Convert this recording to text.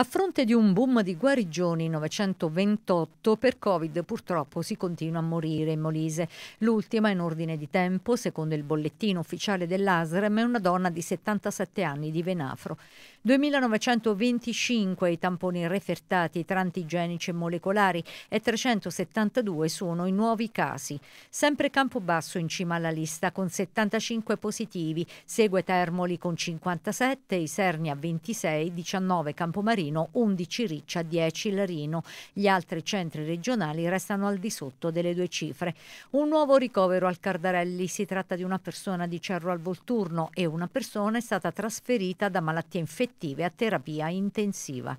A fronte di un boom di guarigioni 928 per Covid purtroppo si continua a morire in Molise. L'ultima in ordine di tempo, secondo il bollettino ufficiale dell'ASREM, è una donna di 77 anni di Venafro. 2925 i tamponi refertati tra antigenici e molecolari e 372 sono i nuovi casi. Sempre Campobasso in cima alla lista con 75 positivi, segue Termoli con 57, Isernia 26, 19 Campomarino Torino, 11 Riccia, 10 Larino. Gli altri centri regionali restano al di sotto delle due cifre. Un nuovo ricovero al Cardarelli. Si tratta di una persona di Cerro al Volturno e una persona è stata trasferita da malattie infettive a terapia intensiva.